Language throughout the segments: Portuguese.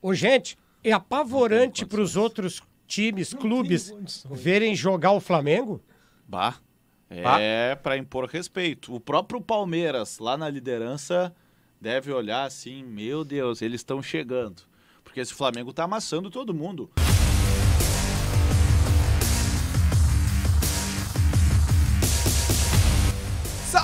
Ô, gente, é apavorante para os outros times, não clubes, verem jogar o Flamengo? Bah. É para impor respeito. O próprio Palmeiras, lá na liderança, deve olhar assim: meu Deus, eles estão chegando. Porque esse Flamengo tá amassando todo mundo.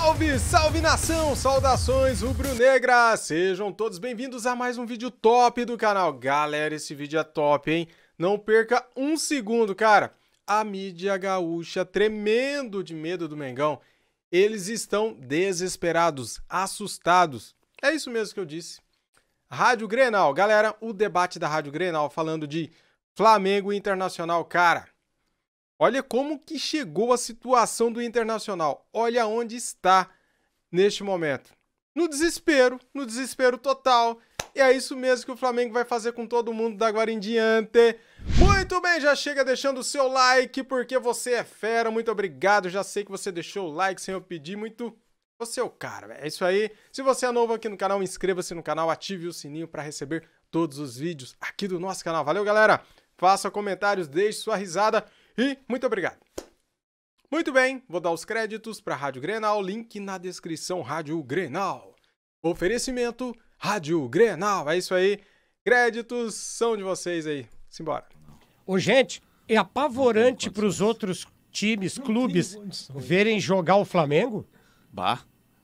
Salve, salve nação! Saudações rubro-negra! Sejam todos bem-vindos a mais um vídeo top do canal. Galera, esse vídeo é top, hein? Não perca um segundo, cara. A mídia gaúcha, tremendo de medo do Mengão, eles estão desesperados, assustados. É isso mesmo que eu disse. Rádio Grenal, galera, o debate da Rádio Grenal falando de Flamengo Internacional, cara. Olha como que chegou a situação do Internacional. Olha onde está neste momento. No desespero, no desespero total. E é isso mesmo que o Flamengo vai fazer com todo mundo da agora em diante. Muito bem, já chega deixando o seu like, porque você é fera. Muito obrigado, já sei que você deixou o like sem eu pedir. Muito você é o cara, é isso aí. Se você é novo aqui no canal, inscreva-se no canal, ative o sininho para receber todos os vídeos aqui do nosso canal. Valeu, galera! Faça comentários, deixe sua risada e muito obrigado. Muito bem, vou dar os créditos para a Rádio Grenal, link na descrição Rádio Grenal. Oferecimento Rádio Grenal, é isso aí. Créditos são de vocês aí. Simbora. Ô, gente, é apavorante para os outros times, clubes, verem jogar o Flamengo? Bah.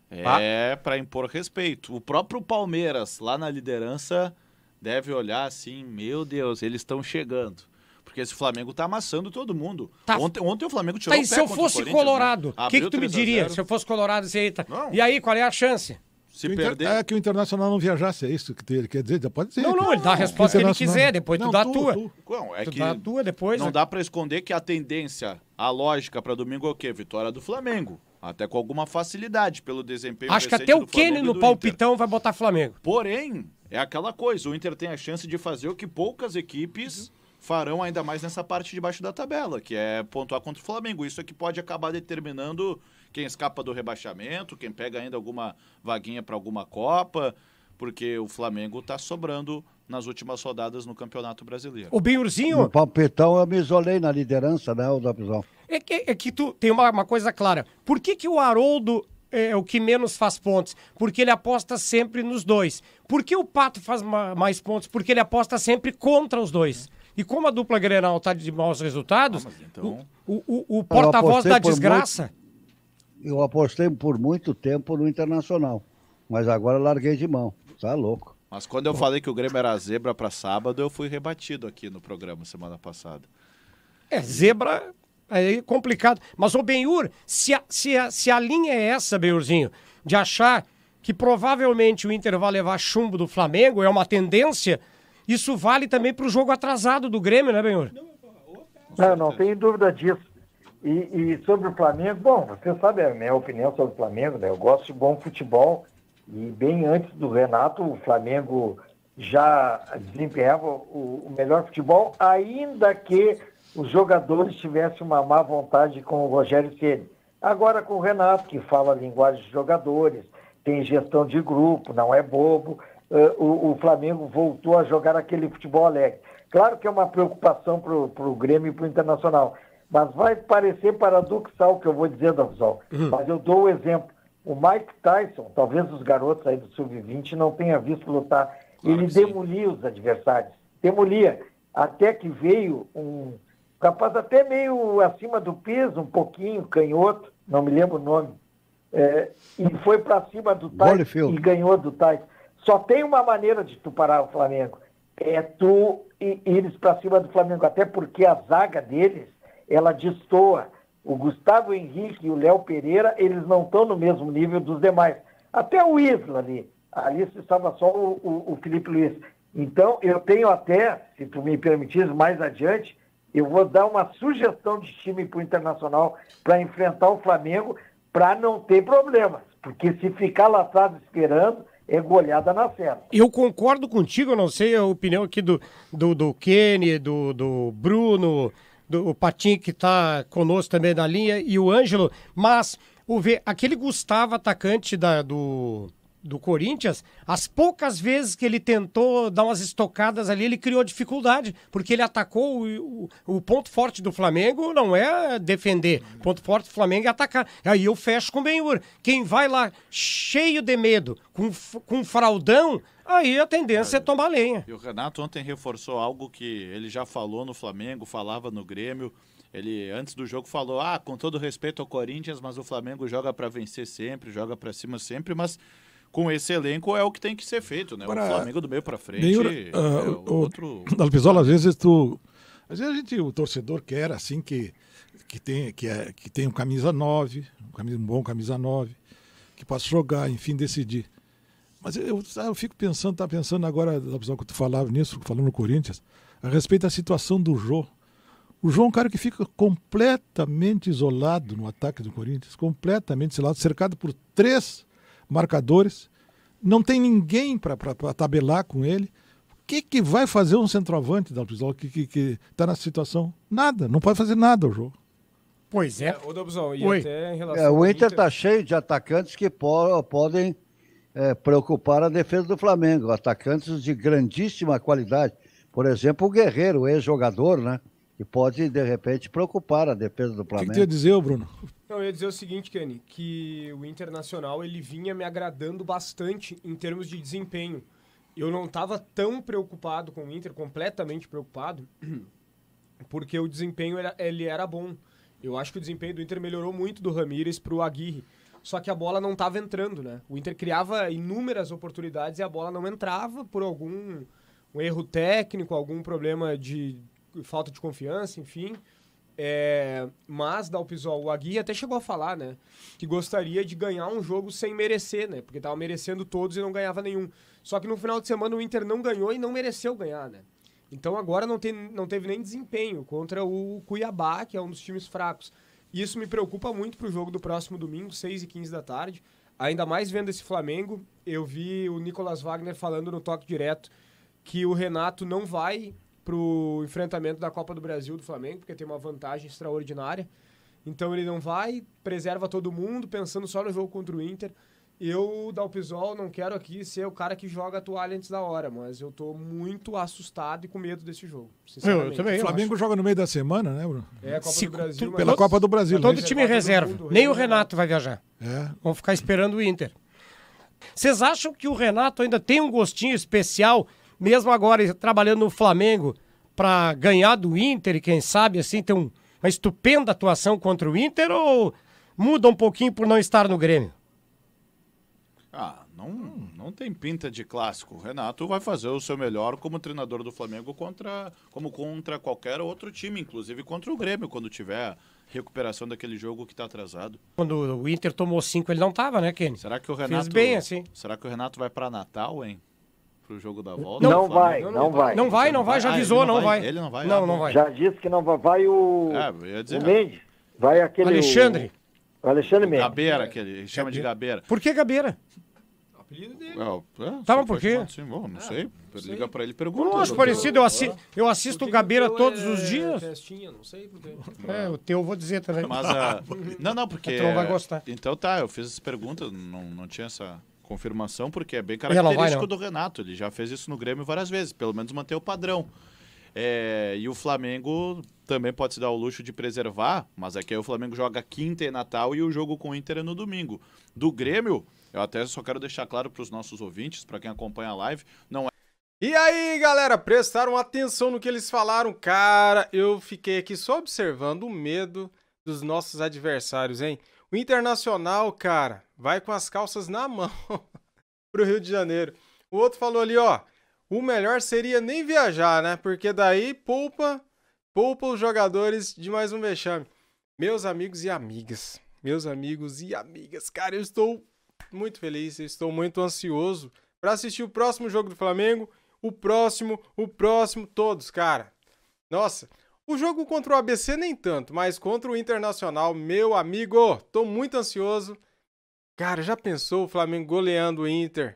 É para impor respeito. O próprio Palmeiras, lá na liderança, deve olhar assim: meu Deus, eles estão chegando. Porque esse Flamengo tá amassando todo mundo. Tá. Ontem, ontem o Flamengo tirou tá, o pé se eu fosse o né? Colorado, o que, que tu me diria? Se eu fosse Colorado, você eita. E aí, qual é a chance? Se que perder. É que o Internacional não viajasse, é isso que ele quer dizer? Pode ser. Não, não, ele dá a resposta que ele quiser, depois não, tu dá tu, a tua. Tu, não, é tu dá a tua depois. Não é... dá para esconder que a tendência, a lógica para domingo é o quê? Vitória do Flamengo. Até com alguma facilidade pelo desempenho Acho que até o Kenny no palpitão vai botar Flamengo. Porém, é aquela coisa: o Inter tem a chance de fazer o que poucas equipes farão ainda mais nessa parte de baixo da tabela, que é pontuar contra o Flamengo. Isso é que pode acabar determinando quem escapa do rebaixamento, quem pega ainda alguma vaguinha para alguma Copa, porque o Flamengo está sobrando nas últimas rodadas no Campeonato Brasileiro. O Binhurzinho... No palpitão eu me isolei na liderança, né, o da prisão. É que, é que tu tem uma, uma coisa clara. Por que, que o Haroldo é, é o que menos faz pontos, porque ele aposta sempre nos dois. Por que o Pato faz ma mais pontos? Porque ele aposta sempre contra os dois. E como a dupla Grenal está de maus resultados, ah, então... o, o, o porta-voz da desgraça. Muito... Eu apostei por muito tempo no Internacional, mas agora larguei de mão. Tá louco. Mas quando eu falei que o Grêmio era zebra para sábado, eu fui rebatido aqui no programa semana passada. É, zebra Aí é, é complicado. Mas o Benhur, se a, se, a, se a linha é essa, Benhurzinho, de achar que provavelmente o Inter vai levar chumbo do Flamengo, é uma tendência, isso vale também para o jogo atrasado do Grêmio, né, Benhur? Não, não tenho dúvida disso. E, e, sobre o Flamengo, bom, você sabe é a minha opinião sobre o Flamengo, né? Eu gosto de bom futebol e bem antes do Renato, o Flamengo já desempenhava o, o melhor futebol, ainda que os jogadores tivessem uma má vontade com o Rogério Ceni. Agora com o Renato, que fala a linguagem de jogadores, tem gestão de grupo, não é bobo. Uh, o, o, Flamengo voltou a jogar aquele futebol alegre. Claro que é uma preocupação para o Grêmio e para o Internacional, mas vai parecer paradoxal o que eu vou dizer, Davizol. Uhum. Mas eu dou o exemplo. O Mike Tyson, talvez os garotos aí do Sub-20 não tenham visto lutar. Claro Ele demolia os adversários, demolia. Até que veio um, rapaz até meio acima do peso, um pouquinho, canhoto, não me lembro o nome. É, e foi para cima do Tais e ganhou do Tais. Só tem uma maneira de tu parar o Flamengo, é tu ires para cima do Flamengo, até porque a zaga deles, ela destoa. O Gustavo Henrique e o Léo Pereira, eles não estão no mesmo nível dos demais. Até o Isla ali, ali estava só o, o, o Felipe Luiz. Então, eu tenho até, se tu me permitires, mais adiante, eu vou dar uma sugestão de time para o Internacional para enfrentar o Flamengo para não ter problemas. Porque se ficar laçado esperando, é goleada na cena. Eu concordo contigo, eu não sei a opinião aqui do, do, do Kenny, do, do Bruno, do o Patim, que está conosco também na linha, e o Ângelo, mas o ver aquele Gustavo atacante da, do do Corinthians, as poucas vezes que ele tentou dar umas estocadas ali, ele criou dificuldade, porque ele atacou o, o, o ponto forte do Flamengo não é defender, o ponto forte do Flamengo é atacar. Aí eu fecho com o Benhur. Quem vai lá cheio de medo, com, com fraudão, aí a tendência é tomar lenha. E o Renato ontem reforçou algo que ele já falou no Flamengo, falava no Grêmio, ele antes do jogo falou: "Ah, com todo respeito ao Corinthians, mas o Flamengo joga para vencer sempre, joga para cima sempre, mas com esse elenco é o que tem que ser feito, né? Para... O Flamengo do meio para frente. Meio, uh, é ah, o, outro... Alpizola, às vezes tu. Às vezes a gente, o torcedor quer assim que, que, tem, que, é, que tem um camisa 9, um, camisa, um bom camisa 9, que possa jogar, enfim, decidir. Mas eu, eu fico pensando, tá pensando agora, da opção que tu falava nisso, falando no Corinthians, a respeito da situação do Jô. O João é um cara que fica completamente isolado no ataque do Corinthians, completamente isolado, cercado por três marcadores, não tem ninguém para tabelar com ele. O que, que vai fazer um centroavante da Luizal que está na situação? Nada, não pode fazer nada o jogo. Pois é. é o Dobson, e até em relação é, o Inter está Inter... Tá cheio de atacantes que po podem é, preocupar a defesa do Flamengo. Atacantes de grandíssima qualidade. Por exemplo, o Guerreiro, ex-jogador, né? e pode, de repente, preocupar a defesa do Flamengo. O que, eu ia dizer, Bruno? Não, eu ia dizer o seguinte, Kenny, que o Internacional ele vinha me agradando bastante em termos de desempenho. Eu não estava tão preocupado com o Inter, completamente preocupado, porque o desempenho era, ele era bom. Eu acho que o desempenho do Inter melhorou muito do Ramires para o Aguirre. Só que a bola não estava entrando, né? O Inter criava inúmeras oportunidades e a bola não entrava por algum um erro técnico, algum problema de falta de confiança, enfim. É, mas Dalpisol, o Aguirre até chegou a falar, né? Que gostaria de ganhar um jogo sem merecer, né? Porque tava merecendo todos e não ganhava nenhum. Só que no final de semana o Inter não ganhou e não mereceu ganhar, né? Então agora não, tem, não teve nem desempenho contra o Cuiabá, que é um dos times fracos. E isso me preocupa muito pro jogo do próximo domingo, 6 e 15 da tarde. Ainda mais vendo esse Flamengo, eu vi o Nicolas Wagner falando no toque direto que o Renato não vai pro enfrentamento da Copa do Brasil do Flamengo, porque tem uma vantagem extraordinária. Então ele não vai, preserva todo mundo, pensando só no jogo contra o Inter. Eu, Dalpisol, não quero aqui ser o cara que joga a toalha antes da hora, mas eu tô muito assustado e com medo desse jogo. Eu, também. O Flamengo joga no meio da semana, né, Bruno? É, Copa Se, do Brasil. Tu, pela Copa do Brasil. Todo né? time reserva. Mundo, é Nem o Renato vai viajar. É. Vão ficar esperando o Inter. Vocês acham que o Renato ainda tem um gostinho especial mesmo agora trabalhando no Flamengo para ganhar do Inter e quem sabe assim ter um, uma estupenda atuação contra o Inter ou muda um pouquinho por não estar no Grêmio? Ah, não, não tem pinta de clássico. O Renato vai fazer o seu melhor como treinador do Flamengo contra, como contra qualquer outro time, inclusive contra o Grêmio, quando tiver recuperação daquele jogo que está atrasado. Quando o Inter tomou cinco, ele não estava, né, Kenny? Será que o Renato Fez bem assim? Será que o Renato vai para Natal, hein? pro jogo da volta? Não, vai, não, não vai. Não vai, não vai, já ah, avisou, ah, não, vai. vai. Ele não vai. Não, ah, não vai. Já disse que não vai, vai o, é, dizer, o Mendes. Vai aquele... Alexandre. O Alexandre Mendes. Gabeira, que ele chama Gabeira. de Gabeira. Por que Gabeira? apelido dele. É, é, tá, mas por quê? Assim, bom, não é, sei. Liga pra ele e pergunta. Não acho parecido, eu, assi eu assisto o Gabeira o todos é os dias. Festinha, não sei porque. É, o teu eu vou dizer também. Mas, não, não, porque. Então vai gostar. Então tá, eu fiz essa pergunta, não, não tinha essa confirmação, porque é bem característico do Renato. Ele já fez isso no Grêmio várias vezes, pelo menos manter o padrão. É, e o Flamengo também pode se dar o luxo de preservar, mas aqui é o Flamengo joga quinta e Natal e o jogo com o Inter é no domingo. Do Grêmio, eu até só quero deixar claro para os nossos ouvintes, para quem acompanha a live, não é. E aí, galera, prestaram atenção no que eles falaram? Cara, eu fiquei aqui só observando o medo dos nossos adversários, hein? O Internacional, cara, vai com as calças na mão para o Rio de Janeiro. O outro falou ali, ó, o melhor seria nem viajar, né? Porque daí poupa, poupa os jogadores de mais um vexame. Meus amigos e amigas, meus amigos e amigas, cara, eu estou muito feliz, eu estou muito ansioso para assistir o próximo jogo do Flamengo, o próximo, o próximo, todos, cara. Nossa, o jogo contra o ABC nem tanto, mas contra o Internacional, meu amigo, tô muito ansioso. Cara, já pensou o Flamengo goleando o Inter?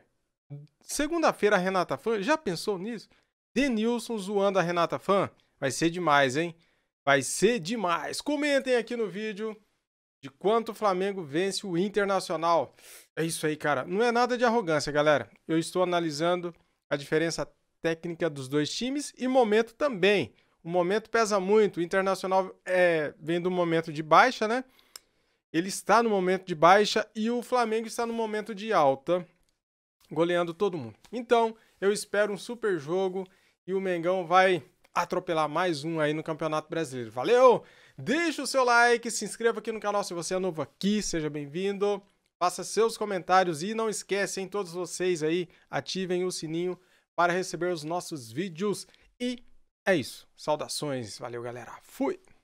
Segunda-feira a Renata Fã, já pensou nisso? Denilson zoando a Renata Fã? Vai ser demais, hein? Vai ser demais. Comentem aqui no vídeo de quanto o Flamengo vence o Internacional. É isso aí, cara. Não é nada de arrogância, galera. Eu estou analisando a diferença técnica dos dois times e momento também. O momento pesa muito. O Internacional é, vem do momento de baixa, né? ele está no momento de baixa e o Flamengo está no momento de alta, goleando todo mundo. Então, eu espero um super jogo e o Mengão vai atropelar mais um aí no Campeonato Brasileiro. Valeu! Deixa o seu like, se inscreva aqui no canal se você é novo aqui, seja bem-vindo. Faça seus comentários e não esquecem todos vocês aí, ativem o sininho para receber os nossos vídeos e é isso. Saudações, valeu galera. Fui.